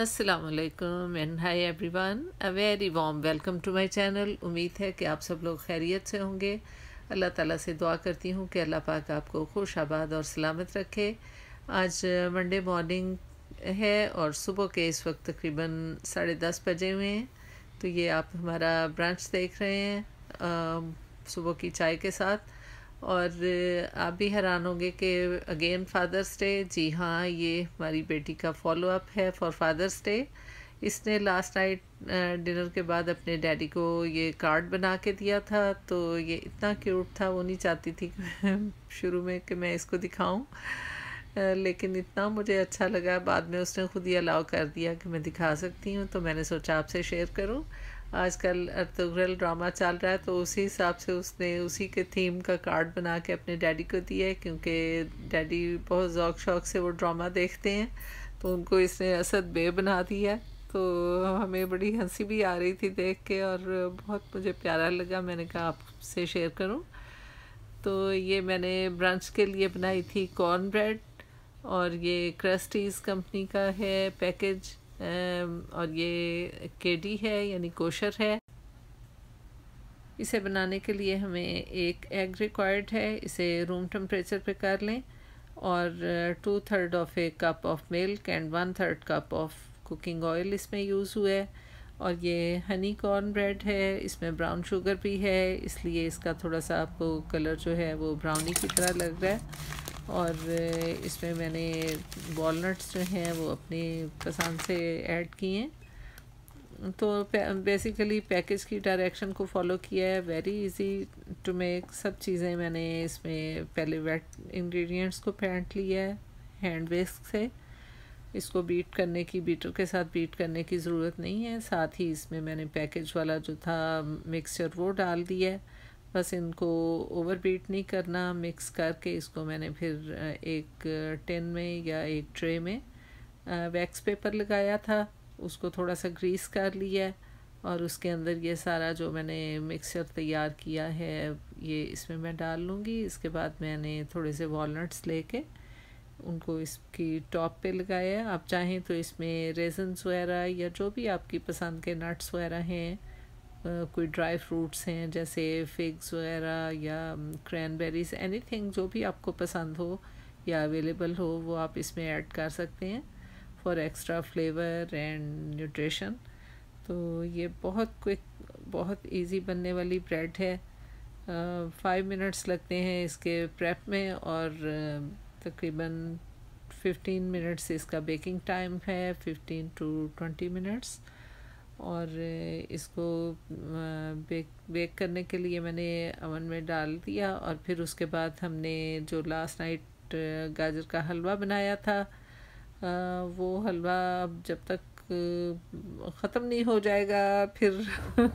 असलकम and everyone a very warm welcome to my channel उम्मीद है कि आप सब लोग खैरियत से होंगे अल्लाह ताला से दुआ करती हूँ कि अल्लाह पाक आपको खुश आबाद और सलामत रखे आज मंडे मॉर्निंग है और सुबह के इस वक्त तकरीबन साढ़े दस बजे हुए हैं तो ये आप हमारा ब्रांच देख रहे हैं सुबह की चाय के साथ और आप भी हैरान होंगे कि अगेन फादर्स डे जी हाँ ये हमारी बेटी का फॉलो अप है फॉर फादर्स डे इसने लास्ट नाइट डिनर के बाद अपने डैडी को ये कार्ड बना के दिया था तो ये इतना क्यूट था वो नहीं चाहती थी शुरू में कि मैं इसको दिखाऊं लेकिन इतना मुझे अच्छा लगा बाद में उसने खुद ही अलाउ कर दिया कि मैं दिखा सकती हूँ तो मैंने सोचा आपसे शेयर करूँ आजकल अर्थोग्रल तो ड्रामा चल रहा है तो उसी हिसाब से उसने उसी के थीम का कार्ड बना के अपने डैडी को दिया है क्योंकि डैडी बहुत जौक शौक से वो ड्रामा देखते हैं तो उनको इसने असद बे बना दिया तो हमें बड़ी हंसी भी आ रही थी देख के और बहुत मुझे प्यारा लगा मैंने कहा आपसे शेयर करूँ तो ये मैंने ब्रंच के लिए बनाई थी कॉर्न ब्रेड और ये क्रस्टीज़ कंपनी का है पैकेज और ये केडी है यानी कोशर है इसे बनाने के लिए हमें एक एग रिक्वायर्ड है इसे रूम टेम्परेचर पे कर लें और two third of a cup of milk and one third cup of cooking oil इसमें यूज़ हुआ है और ये हनी कॉर्न ब्रेड है इसमें ब्राउन शुगर भी है इसलिए इसका थोड़ा सा आपको कलर जो है वो ब्राउनी की तरह लग रहा है और इसमें मैंने वॉलट्स जो हैं वो अपनी पसंद से ऐड किए हैं तो बेसिकली पैकेज की डायरेक्शन को फॉलो किया है वेरी इजी टू मेक सब चीज़ें मैंने इसमें पहले वेट इंग्रेडिएंट्स को फेंट लिया है हैंड वेस्ट से इसको बीट करने की बीटर के साथ बीट करने की ज़रूरत नहीं है साथ ही इसमें मैंने पैकेज वाला जो था मिक्सचर वो डाल दिया है बस इनको ओवर बीट नहीं करना मिक्स करके इसको मैंने फिर एक टिन में या एक ट्रे में वैक्स पेपर लगाया था उसको थोड़ा सा ग्रीस कर लिया और उसके अंदर ये सारा जो मैंने मिक्सचर तैयार किया है ये इसमें मैं डाल लूँगी इसके बाद मैंने थोड़े से वॉलट्स लेके उनको इसकी टॉप पे लगाया आप चाहें तो इसमें रेजन्स वगैरह या जो भी आपकी पसंद के नट्स वगैरह हैं कोई ड्राई फ्रूट्स हैं जैसे फिग्स वगैरह या क्रैनबेरीज एनीथिंग जो भी आपको पसंद हो या अवेलेबल हो वो आप इसमें ऐड कर सकते हैं for extra flavour and nutrition तो ये बहुत क्विक बहुत इजी बनने वाली ब्रेड है फाइव मिनट्स लगते हैं इसके प्रेप में और तकरीबन फिफ्टीन मिनट्स इसका बेकिंग टाइम है फिफ्टीन टू ट्वेंटी मिनट्स और इसको बेक बेक करने के लिए मैंने अवन में डाल दिया और फिर उसके बाद हमने जो लास्ट नाइट गाजर का हलवा बनाया था वो हलवा अब जब तक ख़त्म नहीं हो जाएगा फिर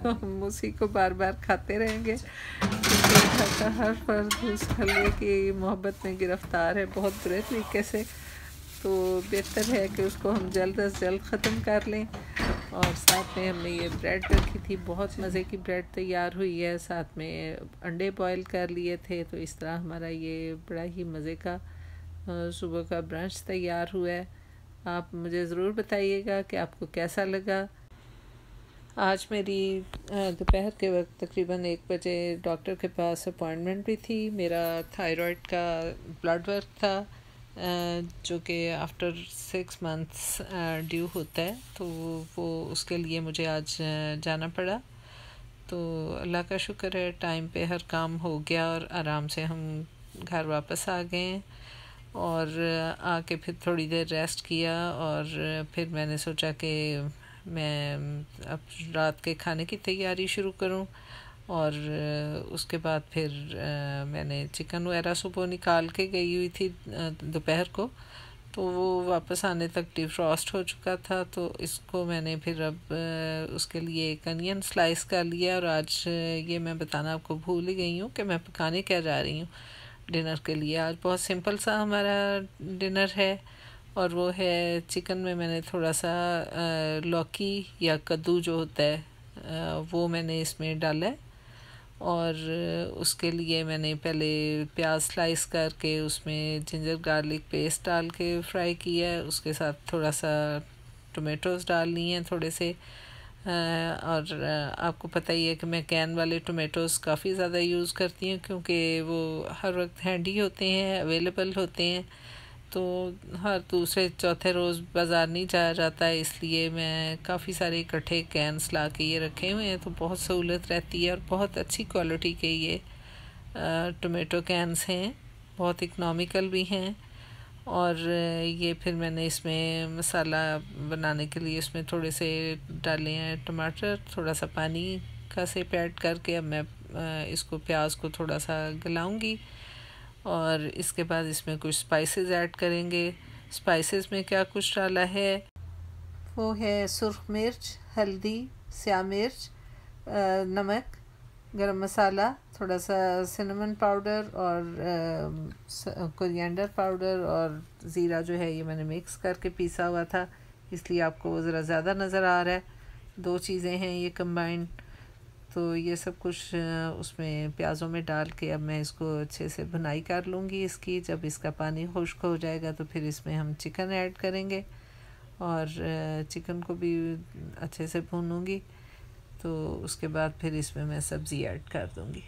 हम उसी को बार बार खाते रहेंगे तो हर फर्द उस हलवे की मोहब्बत में गिरफ़्तार है बहुत बुरे तरीके से तो बेहतर है कि उसको हम जल्द अज जल्द ख़त्म कर लें और साथ में हमने ये ब्रेड रखी थी बहुत मज़े की ब्रेड तैयार हुई है साथ में अंडे बॉयल कर लिए थे तो इस तरह हमारा ये बड़ा ही मज़े का सुबह का ब्रंच तैयार हुआ है आप मुझे ज़रूर बताइएगा कि आपको कैसा लगा आज मेरी दोपहर के वक्त तकरीबन एक बजे डॉक्टर के पास अपॉइंटमेंट भी थी मेरा थायराइड का ब्लड वर्क था जो कि आफ्टर सिक्स मंथ्स ड्यू होता है तो वो उसके लिए मुझे आज जाना पड़ा तो अल्लाह का शुक्र है टाइम पे हर काम हो गया और आराम से हम घर वापस आ गए और आके फिर थोड़ी देर रेस्ट किया और फिर मैंने सोचा कि मैं अब रात के खाने की तैयारी शुरू करूं और उसके बाद फिर मैंने चिकन वगैरह सुबह निकाल के गई हुई थी दोपहर को तो वो वापस आने तक डिफ्रॉस्ट हो चुका था तो इसको मैंने फिर अब उसके लिए एक अनियन स्लाइस कर लिया और आज ये मैं बताना आपको भूल ही गई हूँ कि मैं पकाने क्या जा रही हूँ डिनर के लिए आज बहुत सिंपल सा हमारा डिनर है और वो है चिकन में मैंने थोड़ा सा लौकी या कद्दू जो होता है वो मैंने इसमें डाला है और उसके लिए मैंने पहले प्याज स्लाइस करके उसमें जिंजर गार्लिक पेस्ट डाल के फ्राई किया है उसके साथ थोड़ा सा टोमेटोज़ डाल लिए हैं थोड़े से और आपको पता ही है कि मैं कैन वाले टोमेटोज़ काफ़ी ज़्यादा यूज़ करती हूँ क्योंकि वो हर वक्त हैंडी होते हैं अवेलेबल होते हैं तो हर दूसरे चौथे रोज़ बाज़ार नहीं जाया जाता है इसलिए मैं काफ़ी सारे इकट्ठे कैंस ला के ये रखे हुए हैं तो बहुत सहूलत रहती है और बहुत अच्छी क्वालिटी के ये टोमेटो कैंस हैं बहुत इकनॉमिकल भी हैं और ये फिर मैंने इसमें मसाला बनाने के लिए इसमें थोड़े से डाले हैं टमाटर थोड़ा सा पानी का से पैड करके अब मैं इसको प्याज को थोड़ा सा गलाऊंगी और इसके बाद इसमें कुछ स्पाइसेस ऐड करेंगे स्पाइसेस में क्या कुछ डाला है वो है सुरख मिर्च हल्दी स्या मिर्च नमक गरम मसाला थोड़ा सा सिनेमन पाउडर और कोरिएंडर पाउडर और ज़ीरा जो है ये मैंने मिक्स करके पीसा हुआ था इसलिए आपको वो ज़रा ज़्यादा नज़र आ रहा है दो चीज़ें हैं ये कम्बाइंड तो ये सब कुछ उसमें प्याज़ों में डाल के अब मैं इसको अच्छे से भुनाई कर लूँगी इसकी जब इसका पानी खुश्क हो जाएगा तो फिर इसमें हम चिकन ऐड करेंगे और चिकन को भी अच्छे से भूनूँगी तो उसके बाद फिर इसमें मैं सब्ज़ी ऐड कर दूँगी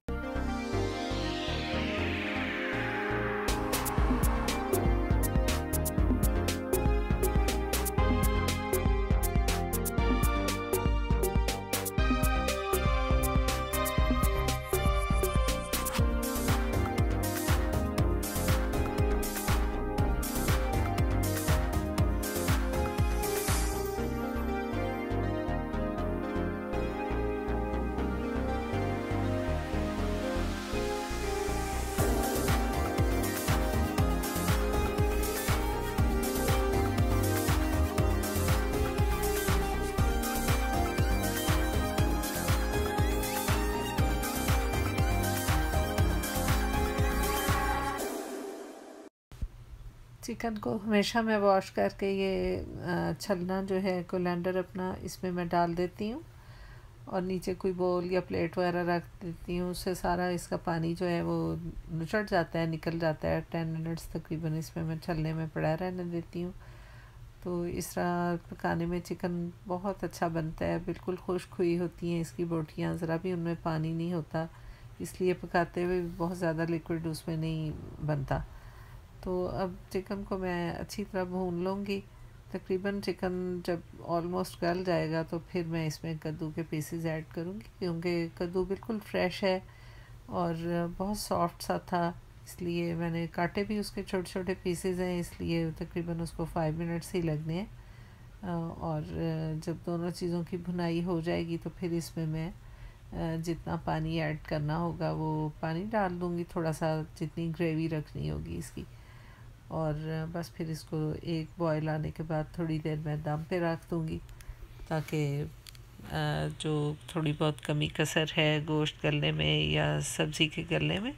चिकन को हमेशा मैं वॉश करके ये छलना जो है कोलेंडर अपना इसमें मैं डाल देती हूँ और नीचे कोई बोल या प्लेट वगैरह रख देती हूँ उससे सारा इसका पानी जो है वो निचड़ जाता है निकल जाता है टेन मिनट्स तकरीबन इसमें मैं छलने में पड़ा रहने देती हूँ तो इस तरह पकाने में चिकन बहुत अच्छा बनता है बिल्कुल खुश्क हुई होती हैं इसकी बोटियाँ ज़रा भी उनमें पानी नहीं होता इसलिए पकाते हुए बहुत ज़्यादा लिक्विड उसमें नहीं बनता तो अब चिकन को मैं अच्छी तरह भून लूँगी तकरीबन चिकन जब ऑलमोस्ट गल जाएगा तो फिर मैं इसमें कद्दू के पीसेस ऐड करूँगी क्योंकि कद्दू बिल्कुल फ्रेश है और बहुत सॉफ्ट सा था इसलिए मैंने काटे भी उसके छोटे छोटे पीसेज हैं इसलिए तकरीबन उसको फाइव मिनट्स ही लगने हैं और जब दोनों चीज़ों की भुनाई हो जाएगी तो फिर इसमें मैं जितना पानी ऐड करना होगा वो पानी डाल दूँगी थोड़ा सा जितनी ग्रेवी रखनी होगी इसकी और बस फिर इसको एक बॉयल आने के बाद थोड़ी देर मैं दम पे रख दूँगी ताकि जो थोड़ी बहुत कमी कसर है गोश्त गलने में या सब्ज़ी के गलने में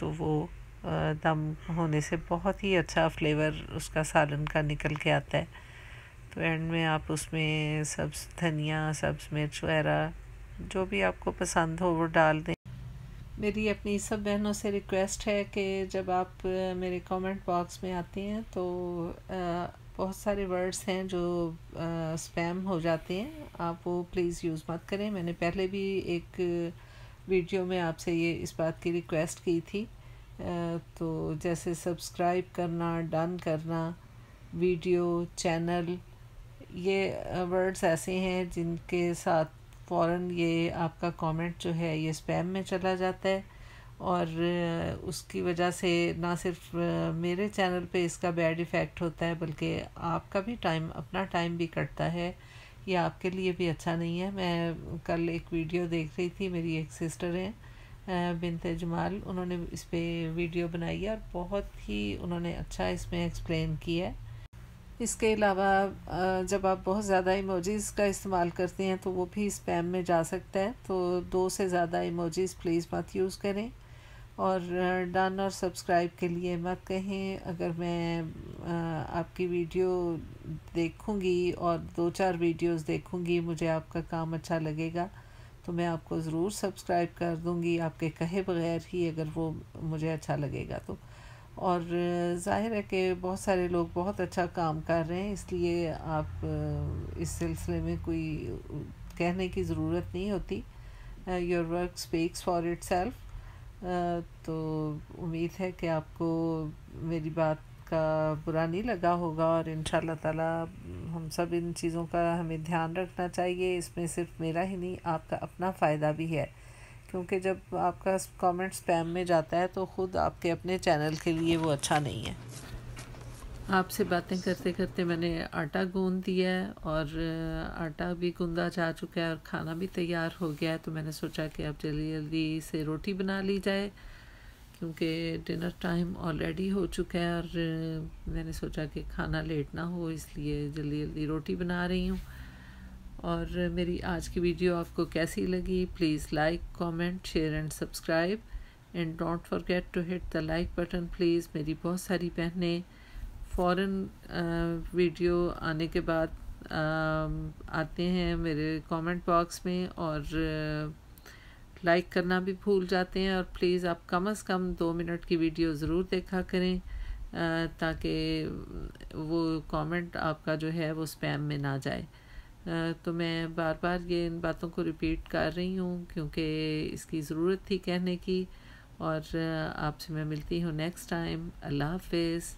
तो वो दम होने से बहुत ही अच्छा फ्लेवर उसका सालन का निकल के आता है तो एंड में आप उसमें सब्ज़ धनिया सब्ज़ मिर्च वगैरह जो भी आपको पसंद हो वो डाल दें मेरी अपनी सब बहनों से रिक्वेस्ट है कि जब आप मेरे कमेंट बॉक्स में आती हैं तो बहुत सारे वर्ड्स हैं जो स्पैम हो जाते हैं आप वो प्लीज़ यूज़ मत करें मैंने पहले भी एक वीडियो में आपसे ये इस बात की रिक्वेस्ट की थी तो जैसे सब्सक्राइब करना डन करना वीडियो चैनल ये वर्ड्स ऐसे हैं जिनके साथ फ़ौरन ये आपका कमेंट जो है ये स्पैम में चला जाता है और उसकी वजह से ना सिर्फ मेरे चैनल पे इसका बैड इफ़ेक्ट होता है बल्कि आपका भी टाइम अपना टाइम भी कटता है ये आपके लिए भी अच्छा नहीं है मैं कल एक वीडियो देख रही थी मेरी एक सिस्टर हैं बिनते जमाल उन्होंने इस पर वीडियो बनाई है और बहुत ही उन्होंने अच्छा इसमें एक्सप्लेन किया है इसके अलावा जब आप बहुत ज़्यादा इमोजीज़ का इस्तेमाल करते हैं तो वो भी स्पैम में जा सकता है तो दो से ज़्यादा इमोजीज़ प्लीज़ मत यूज़ करें और डन और सब्सक्राइब के लिए मत कहें अगर मैं आपकी वीडियो देखूंगी और दो चार वीडियोस देखूंगी मुझे आपका काम अच्छा लगेगा तो मैं आपको ज़रूर सब्सक्राइब कर दूंगी आपके कहे बगैर ही अगर वो मुझे अच्छा लगेगा तो और ज़ाहिर है कि बहुत सारे लोग बहुत अच्छा काम कर रहे हैं इसलिए आप इस सिलसिले में कोई कहने की ज़रूरत नहीं होती your work speaks for itself तो उम्मीद है कि आपको मेरी बात का बुरा नहीं लगा होगा और इन ताला हम सब इन चीज़ों का हमें ध्यान रखना चाहिए इसमें सिर्फ मेरा ही नहीं आपका अपना फ़ायदा भी है क्योंकि जब आपका कमेंट स्पैम में जाता है तो ख़ुद आपके अपने चैनल के लिए वो अच्छा नहीं है आपसे बातें करते करते मैंने आटा गूंद दिया है और आटा भी गूंदा जा चुका है और खाना भी तैयार हो गया है तो मैंने सोचा कि अब जल्दी जल्दी से रोटी बना ली जाए क्योंकि डिनर टाइम ऑलरेडी हो चुका है और मैंने सोचा कि खाना लेट ना हो इसलिए जल्दी जल्दी रोटी बना रही हूँ और मेरी आज की वीडियो आपको कैसी लगी please like comment share and subscribe and don't forget to hit the like button please मेरी बहुत सारी बहनें फॉरेन वीडियो आने के बाद आते हैं मेरे कमेंट बॉक्स में और लाइक करना भी भूल जाते हैं और प्लीज़ आप कम अज़ कम दो मिनट की वीडियो ज़रूर देखा करें ताकि वो कमेंट आपका जो है वो स्पैम में ना जाए तो मैं बार बार ये इन बातों को रिपीट कर रही हूँ क्योंकि इसकी ज़रूरत थी कहने की और आपसे मैं मिलती हूँ नेक्स्ट टाइम अल्लाह हाफिज़